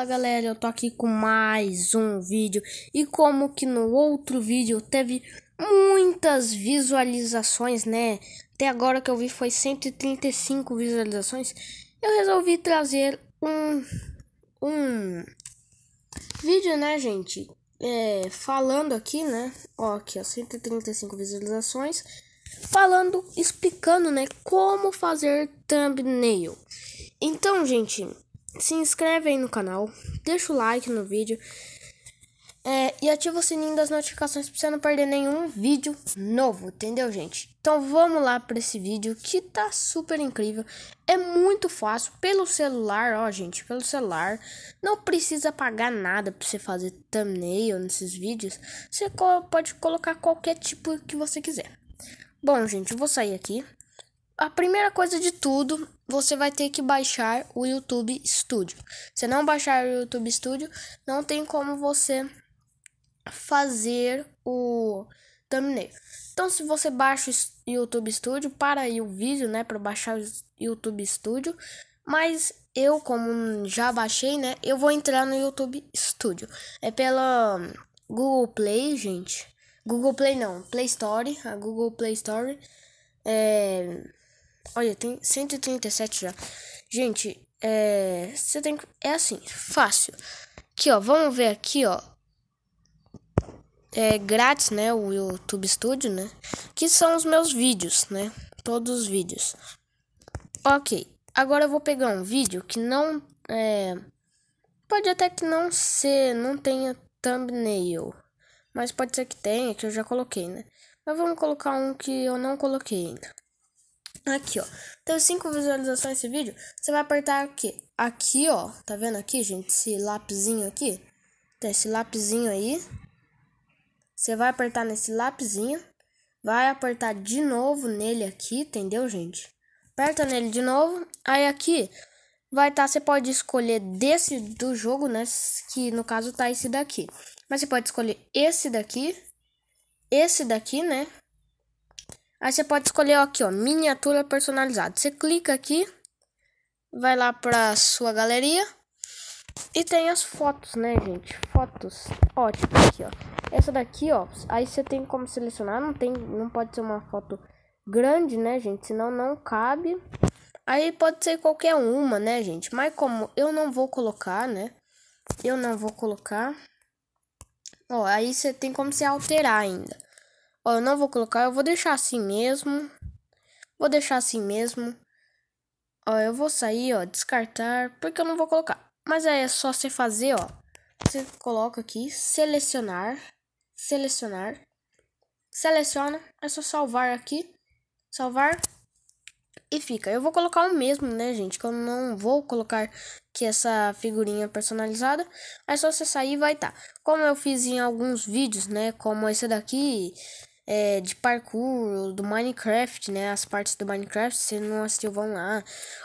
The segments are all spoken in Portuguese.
Fala galera, eu tô aqui com mais um vídeo e como que no outro vídeo teve muitas visualizações, né? Até agora que eu vi foi 135 visualizações. Eu resolvi trazer um um vídeo, né, gente? É, falando aqui, né? Ó, aqui, ó, 135 visualizações. Falando, explicando, né, como fazer thumbnail. Então, gente, se inscreve aí no canal, deixa o like no vídeo é, e ativa o sininho das notificações para você não perder nenhum vídeo novo, entendeu, gente? Então vamos lá para esse vídeo que tá super incrível. É muito fácil pelo celular, ó, gente, pelo celular. Não precisa pagar nada para você fazer thumbnail nesses vídeos. Você pode colocar qualquer tipo que você quiser. Bom, gente, eu vou sair aqui a primeira coisa de tudo, você vai ter que baixar o YouTube Studio. Se não baixar o YouTube Studio, não tem como você fazer o thumbnail. Então, se você baixa o YouTube Studio, para aí o vídeo, né, para baixar o YouTube Studio, mas eu, como já baixei, né, eu vou entrar no YouTube Studio. É pela Google Play, gente. Google Play não, Play Store, a Google Play Store. É Olha, tem 137 já. Gente, é. Você tem que. É assim, fácil. Aqui, ó. Vamos ver aqui, ó. É grátis, né? O YouTube Studio, né? Que são os meus vídeos, né? Todos os vídeos. Ok. Agora eu vou pegar um vídeo que não. É. Pode até que não ser. Não tenha thumbnail. Mas pode ser que tenha, que eu já coloquei, né? Mas vamos colocar um que eu não coloquei ainda. Aqui, ó. Tem então, cinco visualizações esse vídeo. Você vai apertar aqui. Aqui, ó. Tá vendo aqui, gente? Esse lápisinho aqui. Tem esse lápisinho aí. Você vai apertar nesse lápisinho. Vai apertar de novo nele aqui, entendeu, gente? Aperta nele de novo. Aí aqui vai estar, tá, você pode escolher desse do jogo, né? Que no caso tá esse daqui. Mas você pode escolher esse daqui, esse daqui, né? Aí você pode escolher aqui, ó, miniatura personalizada. Você clica aqui, vai lá para sua galeria e tem as fotos, né, gente? Fotos, ótimo aqui, ó. Essa daqui, ó, aí você tem como selecionar, não tem, não pode ser uma foto grande, né, gente? Senão não cabe. Aí pode ser qualquer uma, né, gente? Mas como eu não vou colocar, né? Eu não vou colocar. Ó, aí você tem como se alterar ainda. Ó, eu não vou colocar, eu vou deixar assim mesmo. Vou deixar assim mesmo. Ó, eu vou sair, ó, descartar, porque eu não vou colocar. Mas aí é só você fazer, ó. Você coloca aqui, selecionar, selecionar. Seleciona, é só salvar aqui, salvar e fica. Eu vou colocar o mesmo, né, gente? Que eu não vou colocar que essa figurinha personalizada. É só você sair e vai tá. Como eu fiz em alguns vídeos, né? Como esse daqui, é, de parkour, do Minecraft, né? As partes do Minecraft, se não assistiu, vão lá.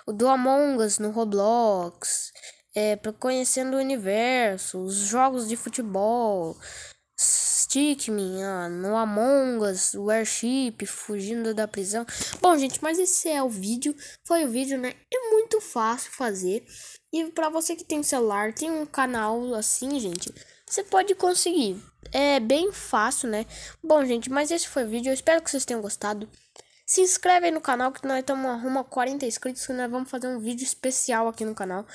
O do Among Us no Roblox, é, conhecendo o universo, os jogos de futebol, Stickmin, ah no Among Us, o Airship, fugindo da prisão. Bom, gente, mas esse é o vídeo. Foi o vídeo, né? É muito fácil fazer. E para você que tem um celular, tem um canal assim, gente, você pode conseguir. É bem fácil, né? Bom, gente, mas esse foi o vídeo. Eu espero que vocês tenham gostado. Se inscreve aí no canal que nós estamos arrumando 40 inscritos que nós vamos fazer um vídeo especial aqui no canal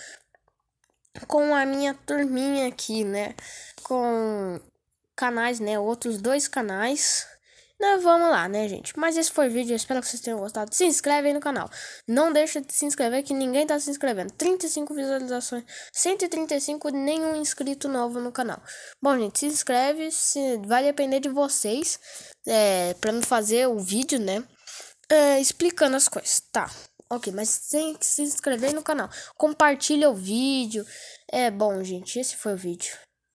com a minha turminha aqui, né? Com canais, né? Outros dois canais não, vamos lá, né, gente? Mas esse foi o vídeo, espero que vocês tenham gostado. Se inscreve aí no canal. Não deixa de se inscrever, que ninguém tá se inscrevendo. 35 visualizações, 135, nenhum inscrito novo no canal. Bom, gente, se inscreve, se... vai depender de vocês é, pra não fazer o vídeo, né? É, explicando as coisas, tá? Ok, mas tem que se inscrever no canal. Compartilha o vídeo. É bom, gente. Esse foi o vídeo.